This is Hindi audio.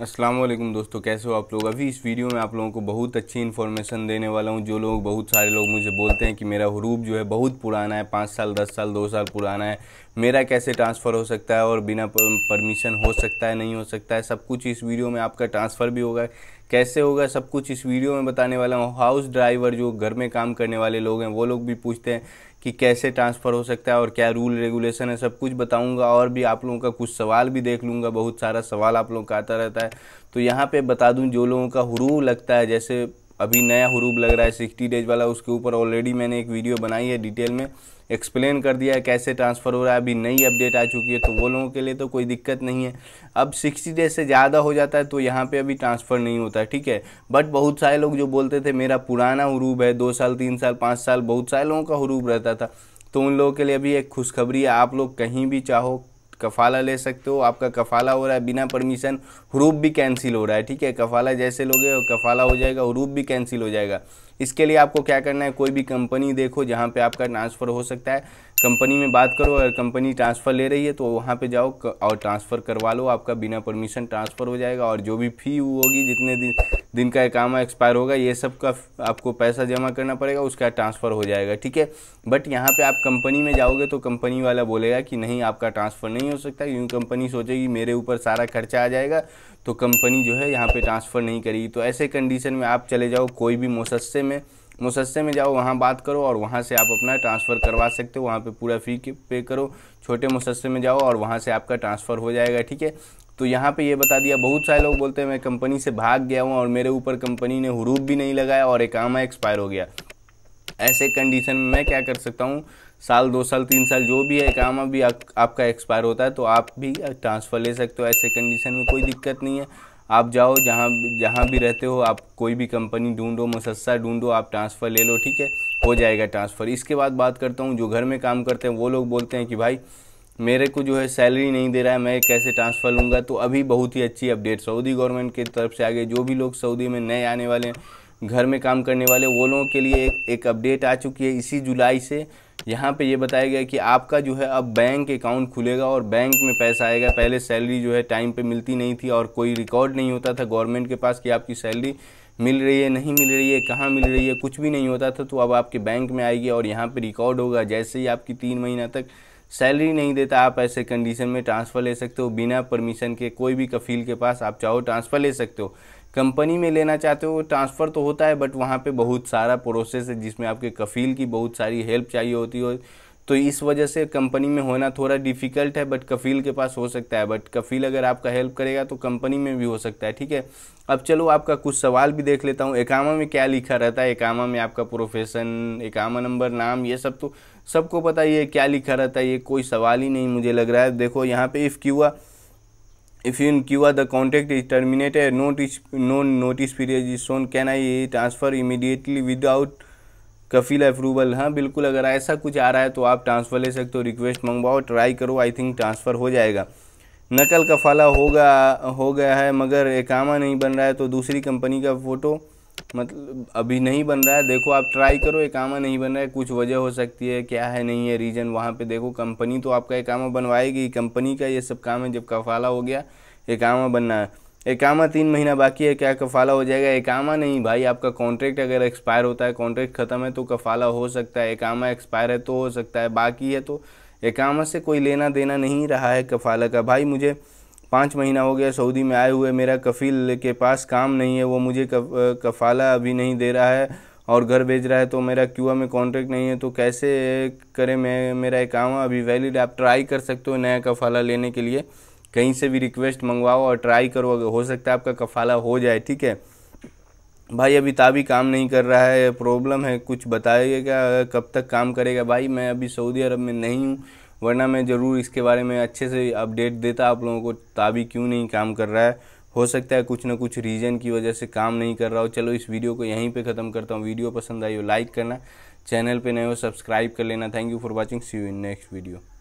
असलम दोस्तों कैसे हो आप लोग अभी इस वीडियो में आप लोगों को बहुत अच्छी इन्फॉर्मेशन देने वाला हूँ जो लोग बहुत सारे लोग मुझे बोलते हैं कि मेरा हरूप जो है बहुत पुराना है पाँच साल दस साल दो साल पुराना है मेरा कैसे ट्रांसफ़र हो सकता है और बिना परमिशन हो सकता है नहीं हो सकता है सब कुछ इस वीडियो में आपका ट्रांसफ़र भी होगा कैसे होगा सब कुछ इस वीडियो में बताने वाला हूँ हाउस ड्राइवर जो घर में काम करने वाले लोग हैं वो लोग भी पूछते हैं कि कैसे ट्रांसफ़र हो सकता है और क्या रूल रेगुलेशन है सब कुछ बताऊंगा और भी आप लोगों का कुछ सवाल भी देख लूँगा बहुत सारा सवाल आप लोगों का आता रहता है तो यहाँ पे बता दूँ जो लोगों का हुरू लगता है जैसे अभी नया हरूब लग रहा है सिक्सटी डेज वाला उसके ऊपर ऑलरेडी मैंने एक वीडियो बनाई है डिटेल में एक्सप्लेन कर दिया है कैसे ट्रांसफ़र हो रहा है अभी नई अपडेट आ चुकी है तो वो लोगों के लिए तो कोई दिक्कत नहीं है अब सिक्सटी डेज से ज़्यादा हो जाता है तो यहाँ पे अभी ट्रांसफ़र नहीं होता है ठीक है बट बहुत सारे लोग जो बोलते थे मेरा पुराना हरूब है दो साल तीन साल पाँच साल बहुत सारे लोगों का हरूब रहता था तो उन लोगों के लिए अभी एक खुशखबरी है आप लोग कहीं भी चाहो कफाला ले सकते हो आपका कफाला हो रहा है बिना परमिशन हरूप भी कैंसिल हो रहा है ठीक है कफाला जैसे लोगे कफाला हो जाएगा हरूप भी कैंसिल हो जाएगा इसके लिए आपको क्या करना है कोई भी कंपनी देखो जहाँ पे आपका ट्रांसफ़र हो सकता है कंपनी में बात करो और कंपनी ट्रांसफ़र ले रही है तो वहाँ पे जाओ और ट्रांसफ़र करवा लो आपका बिना परमिशन ट्रांसफ़र हो जाएगा और जो भी फ़ी होगी जितने दिन दिन का काम एक्सपायर होगा ये सब का आपको पैसा जमा करना पड़ेगा उसका ट्रांसफ़र हो जाएगा ठीक है बट यहाँ पे आप कंपनी में जाओगे तो कंपनी वाला बोलेगा कि नहीं आपका ट्रांसफ़र नहीं हो सकता क्योंकि कंपनी सोचेगी मेरे ऊपर सारा खर्चा आ जाएगा तो कंपनी जो है यहाँ पर ट्रांसफ़र नहीं करेगी तो ऐसे कंडीशन में आप चले जाओ कोई भी मुसस्से में मुसस्से में जाओ वहाँ बात करो और वहाँ से आप अपना ट्रांसफ़र करवा सकते हो वहाँ पे पूरा फ़ी पे करो छोटे मुसस्से में जाओ और वहाँ से आपका ट्रांसफ़र हो जाएगा ठीक है तो यहाँ पे ये बता दिया बहुत सारे लोग बोलते हैं मैं कंपनी से भाग गया हूँ और मेरे ऊपर कंपनी ने हरूप भी नहीं लगाया और एक आमा एक्सपायर हो गया ऐसे कंडीशन में मैं क्या कर सकता हूँ साल दो साल तीन साल जो भी है काम भी आपका एक्सपायर होता है तो आप भी ट्रांसफ़र ले सकते हो ऐसे कंडीशन में कोई दिक्कत नहीं है आप जाओ जहाँ जहाँ भी रहते हो आप कोई भी कंपनी ढूंढो मुसस्सा ढूंढो आप ट्रांसफ़र ले लो ठीक है हो जाएगा ट्रांसफ़र इसके बाद बात करता हूँ जो घर में काम करते हैं वो लोग बोलते हैं कि भाई मेरे को जो है सैलरी नहीं दे रहा है मैं कैसे ट्रांसफ़र लूँगा तो अभी बहुत ही अच्छी अपडेट सऊदी गवर्नमेंट की तरफ से आ गई जो भी लोग सऊदी में नए आने वाले हैं घर में काम करने वाले वो लोगों के लिए एक, एक अपडेट आ चुकी है इसी जुलाई से यहाँ पे ये बताया गया कि आपका जो है अब बैंक अकाउंट खुलेगा और बैंक में पैसा आएगा पहले सैलरी जो है टाइम पे मिलती नहीं थी और कोई रिकॉर्ड नहीं होता था गवर्नमेंट के पास कि आपकी सैलरी मिल रही है नहीं मिल रही है कहाँ मिल रही है कुछ भी नहीं होता था तो अब आपके बैंक में आएगी और यहाँ पर रिकॉर्ड होगा जैसे ही आपकी तीन महीना तक सैलरी नहीं देता आप ऐसे कंडीशन में ट्रांसफ़र ले सकते हो बिना परमिशन के कोई भी कफील के पास आप चाहो ट्रांसफ़र ले सकते हो कंपनी में लेना चाहते हो ट्रांसफ़र तो होता है बट वहाँ पे बहुत सारा प्रोसेस है जिसमें आपके कफ़ील की बहुत सारी हेल्प चाहिए होती हो तो इस वजह से कंपनी में होना थोड़ा डिफ़िकल्ट है बट कफ़ील के पास हो सकता है बट कफ़ील अगर आपका हेल्प करेगा तो कंपनी में भी हो सकता है ठीक है अब चलो आपका कुछ सवाल भी देख लेता हूँ एकामा में क्या लिखा रहता है एकामा में आपका प्रोफेशन एकामा नंबर नाम ये सब तो सबको पता ही है क्या लिखा रहता है ये कोई सवाल ही नहीं मुझे लग रहा है देखो यहाँ पर इफ़ क्यू हुआ if in QR the contract is terminated, notice, no notice period is shown, can I transfer immediately without कफिल अप्रूवल हाँ बिल्कुल अगर ऐसा कुछ आ रहा है तो आप ट्रांसफ़र ले सकते हो रिक्वेस्ट मंगवाओ ट्राई करो आई थिंक ट्रांसफ़र हो जाएगा नकल का फाला होगा हो गया है मगर एकामा नहीं बन रहा है तो दूसरी कंपनी का फ़ोटो मतलब अभी नहीं बन रहा है देखो आप ट्राई करो एक कामा नहीं बन रहा है कुछ वजह हो सकती है क्या है नहीं है रीज़न वहाँ पे देखो कंपनी तो आपका एक कामा बनवाएगी कंपनी का ये सब काम है जब कफाला हो गया एक कामा बनना है एक कामा तीन महीना बाकी है क्या कफाला हो जाएगा एक कामा नहीं भाई आपका कॉन्ट्रैक्ट अगर एक्सपायर होता है कॉन्ट्रैक्ट ख़त्म है तो कफाला हो सकता है एक कामा एक्सपायर है तो हो सकता है बाकी है तो एक कामा से कोई लेना देना नहीं रहा है कफाला का भाई मुझे पाँच महीना हो गया सऊदी में आए हुए मेरा कफील के पास काम नहीं है वो मुझे कफाला अभी नहीं दे रहा है और घर भेज रहा है तो मेरा क्यूआ में कॉन्ट्रैक्ट नहीं है तो कैसे करें मैं मेरा काम अभी वैलिड आप ट्राई कर सकते हो नया कफाला लेने के लिए कहीं से भी रिक्वेस्ट मंगवाओ और ट्राई करो अगर हो सकता है आपका कफाला हो जाए ठीक है भाई अभी ताबी काम नहीं कर रहा है प्रॉब्लम है कुछ बताइएगा कब तक काम करेगा भाई मैं अभी सऊदी अरब में नहीं हूँ वरना मैं ज़रूर इसके बारे में अच्छे से अपडेट देता आप लोगों को ताबी क्यों नहीं काम कर रहा है हो सकता है कुछ ना कुछ रीज़न की वजह से काम नहीं कर रहा हो चलो इस वीडियो को यहीं पे ख़त्म करता हूँ वीडियो पसंद आई हो लाइक करना चैनल पे नए हो सब्सक्राइब कर लेना thank you for watching see you in next video